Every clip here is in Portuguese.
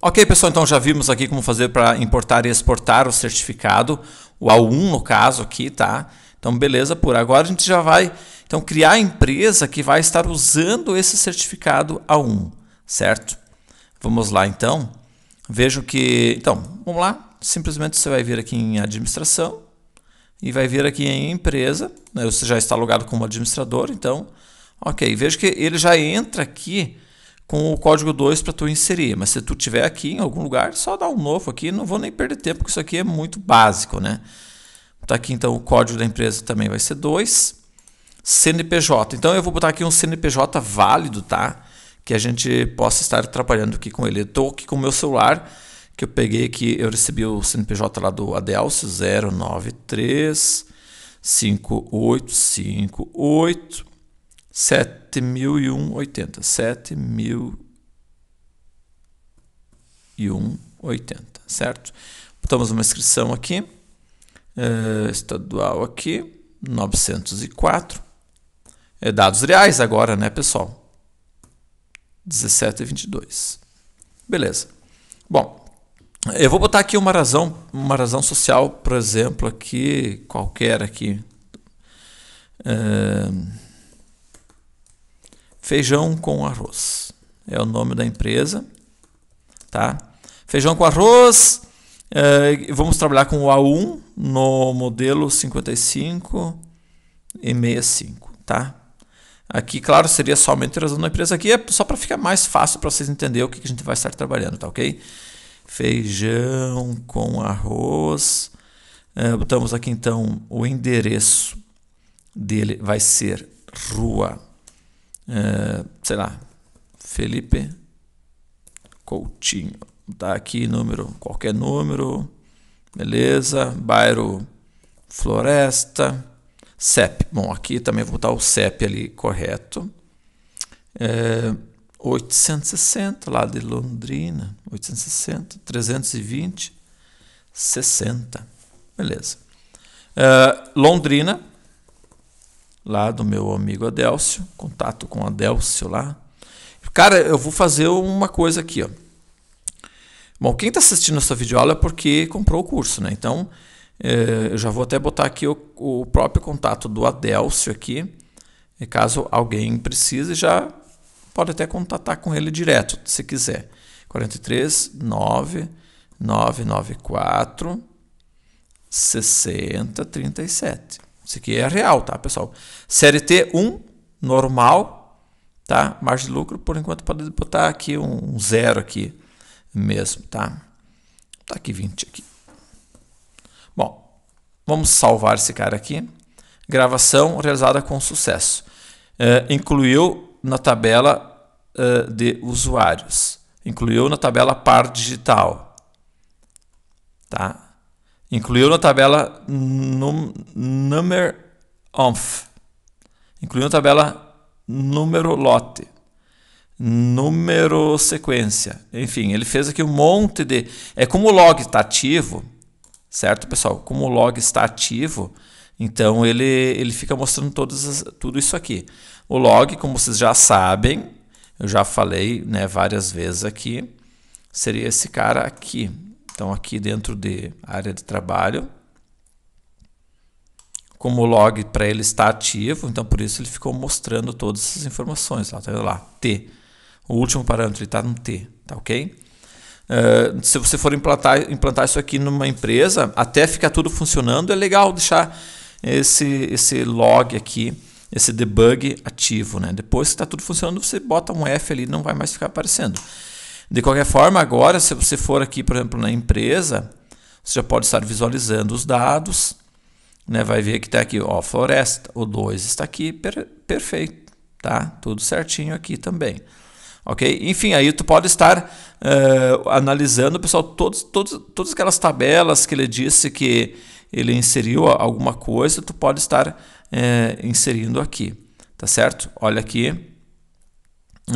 Ok, pessoal, então já vimos aqui como fazer para importar e exportar o certificado, o A1 no caso aqui, tá? Então, beleza, por agora a gente já vai então, criar a empresa que vai estar usando esse certificado A1, certo? Vamos lá, então. Vejo que... Então, vamos lá. Simplesmente você vai vir aqui em administração e vai vir aqui em empresa. Né? Você já está logado como administrador, então... Ok, vejo que ele já entra aqui com o código 2 para tu inserir. Mas se tu tiver aqui em algum lugar, só dá um novo aqui, não vou nem perder tempo, porque isso aqui é muito básico, né? Tá aqui então o código da empresa também vai ser 2. CNPJ. Então eu vou botar aqui um CNPJ válido, tá? Que a gente possa estar trabalhando aqui com ele. Eu tô aqui com o meu celular, que eu peguei aqui, eu recebi o CNPJ lá do Adelcio 093 5858 7.001,80. 7.001,80, certo? Botamos uma inscrição aqui, eh, estadual aqui, 904. É dados reais agora, né, pessoal? 17,22. Beleza. Bom, eu vou botar aqui uma razão, uma razão social, por exemplo, aqui, qualquer aqui. Eh, Feijão com Arroz. É o nome da empresa, tá? Feijão com arroz. É, vamos trabalhar com o A1 no modelo 55 e 65, tá? Aqui, claro, seria somente trazendo a empresa aqui, é só para ficar mais fácil para vocês entenderem o que, que a gente vai estar trabalhando, tá ok? Feijão com arroz. É, botamos aqui então o endereço dele vai ser Rua eh, sei lá, Felipe Coutinho. Tá aqui número, qualquer número, beleza, bairro Floresta, CEP. Bom, aqui também vou botar o CEP ali correto. É, eh, 860 lá de Londrina, 860, 320, 60. Beleza. É, Londrina, lá do meu amigo Adélcio, contato com Adélcio lá. Cara, eu vou fazer uma coisa aqui, ó. Bom, quem está assistindo essa videoaula é porque comprou o curso, né? Então, é, eu já vou até botar aqui o, o próprio contato do Adélcio aqui, caso alguém precise, já pode até contatar com ele direto, se quiser. 43 9 994 60 isso aqui é real, tá, pessoal? Série T1, normal, tá? Margem de lucro, por enquanto, pode botar aqui um zero aqui mesmo, tá? Tá aqui 20 aqui. Bom, vamos salvar esse cara aqui. Gravação realizada com sucesso. Uh, incluiu na tabela uh, de usuários. Incluiu na tabela par digital. Tá? Incluiu na tabela num, Number of, Incluiu na tabela número lote, número sequência. Enfim, ele fez aqui um monte de. É como o log está ativo, certo, pessoal? Como o log está ativo, então ele, ele fica mostrando todas tudo isso aqui. O log, como vocês já sabem, eu já falei né, várias vezes aqui, seria esse cara aqui. Então, aqui dentro de área de trabalho, como o log para ele está ativo, então por isso ele ficou mostrando todas essas informações. Olha tá vendo lá? T. O último parâmetro está no T, tá ok? Uh, se você for implantar, implantar isso aqui numa empresa, até ficar tudo funcionando, é legal deixar esse, esse log aqui, esse debug ativo. Né? Depois que está tudo funcionando, você bota um F ali e não vai mais ficar aparecendo. De qualquer forma, agora, se você for aqui, por exemplo, na empresa, você já pode estar visualizando os dados, né? vai ver que está aqui, ó, floresta, o 2 está aqui, per perfeito, tá? Tudo certinho aqui também. Ok? Enfim, aí tu pode estar uh, analisando, pessoal, todos, todos, todas aquelas tabelas que ele disse que ele inseriu alguma coisa, tu pode estar uh, inserindo aqui, tá certo? Olha aqui,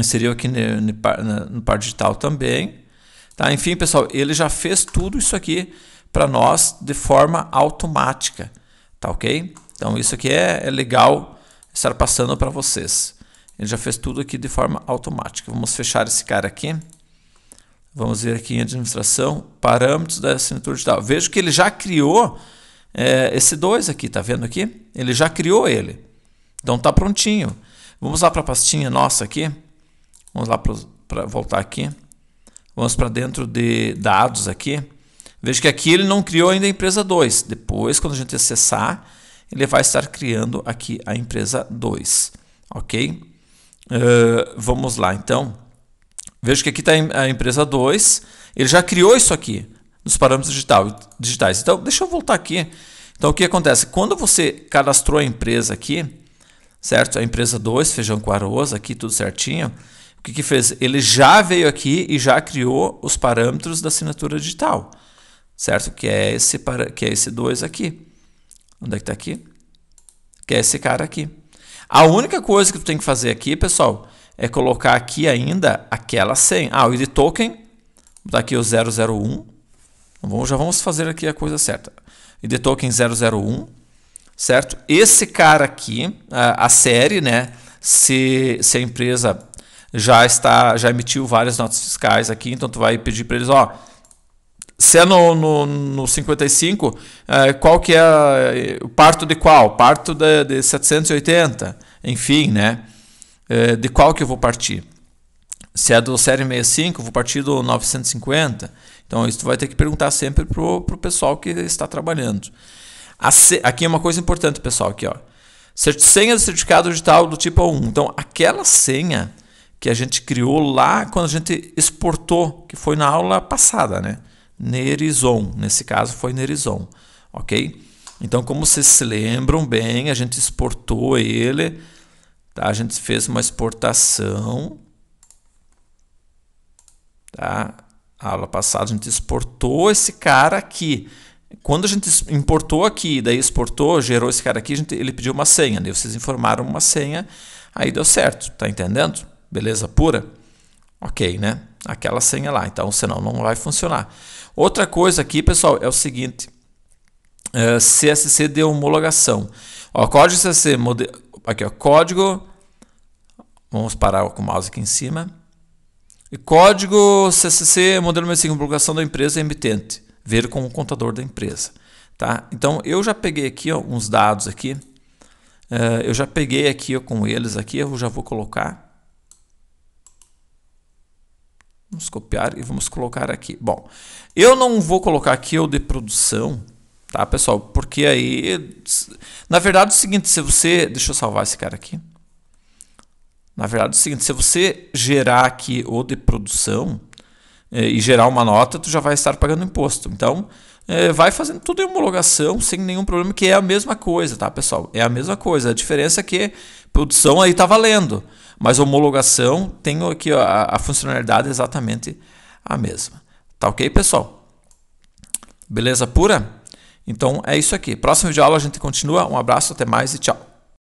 inseriu aqui no par digital também. Tá? Enfim, pessoal, ele já fez tudo isso aqui para nós de forma automática, tá ok? Então isso aqui é, é legal estar passando para vocês. Ele já fez tudo aqui de forma automática. Vamos fechar esse cara aqui. Vamos ver aqui em administração, parâmetros da assinatura digital. Vejo que ele já criou é, esse 2 aqui, tá vendo aqui? Ele já criou ele. Então tá prontinho. Vamos lá para a pastinha nossa aqui. Vamos lá para voltar aqui. Vamos para dentro de dados aqui. Veja que aqui ele não criou ainda a empresa 2. Depois, quando a gente acessar, ele vai estar criando aqui a empresa 2. Ok? Uh, vamos lá, então. Veja que aqui está a empresa 2. Ele já criou isso aqui, nos parâmetros digital, digitais. Então, deixa eu voltar aqui. Então, o que acontece? Quando você cadastrou a empresa aqui, certo? A empresa 2, feijão com arroz, aqui tudo certinho. O que, que fez? Ele já veio aqui e já criou os parâmetros da assinatura digital, certo? Que é esse, para, que é esse 2 aqui. Onde é que está aqui? Que é esse cara aqui. A única coisa que tu tem que fazer aqui, pessoal, é colocar aqui ainda aquela senha. Ah, o ID token, botar aqui o 001. Vamos, já vamos fazer aqui a coisa certa. ID token 001, certo? Esse cara aqui, a, a série, né? Se, se a empresa já está já emitiu várias notas fiscais aqui, então tu vai pedir para eles, ó, se é no, no, no 55, é, qual que é o parto de qual? Parto de, de 780, enfim, né? É, de qual que eu vou partir? Se é do série 65, eu vou partir do 950. Então, isso tu vai ter que perguntar sempre pro, pro pessoal que está trabalhando. Aqui é uma coisa importante, pessoal, aqui, ó. Senha do certificado digital do tipo 1. Então, aquela senha que a gente criou lá quando a gente exportou, que foi na aula passada, né? Nerizon, nesse caso foi Nerizon, ok? Então, como vocês se lembram bem, a gente exportou ele, tá? A gente fez uma exportação, tá? A aula passada a gente exportou esse cara aqui. Quando a gente importou aqui, daí exportou, gerou esse cara aqui, gente, ele pediu uma senha, daí vocês informaram uma senha, aí deu certo, tá entendendo? beleza pura? Ok, né? Aquela senha lá, então senão não vai funcionar. Outra coisa aqui, pessoal, é o seguinte: é CSC de homologação. Ó, código CSC, mode... aqui ó, código. Vamos parar com o mouse aqui em cima. E código CCC, modelo 65, homologação da empresa emitente. Ver com o contador da empresa. Tá? Então eu já peguei aqui ó, uns dados aqui. Uh, eu já peguei aqui ó, com eles aqui, eu já vou colocar. Vamos copiar e vamos colocar aqui. Bom, eu não vou colocar aqui o de produção, tá, pessoal? Porque aí, na verdade, é o seguinte, se você, deixa eu salvar esse cara aqui. Na verdade, é o seguinte, se você gerar aqui o de produção eh, e gerar uma nota, tu já vai estar pagando imposto. Então, é, vai fazendo tudo em homologação sem nenhum problema, que é a mesma coisa, tá, pessoal? É a mesma coisa. A diferença é que produção aí tá valendo, mas homologação tem aqui ó, a, a funcionalidade exatamente a mesma. Tá ok, pessoal? Beleza pura? Então é isso aqui. Próximo vídeo aula a gente continua. Um abraço, até mais e tchau.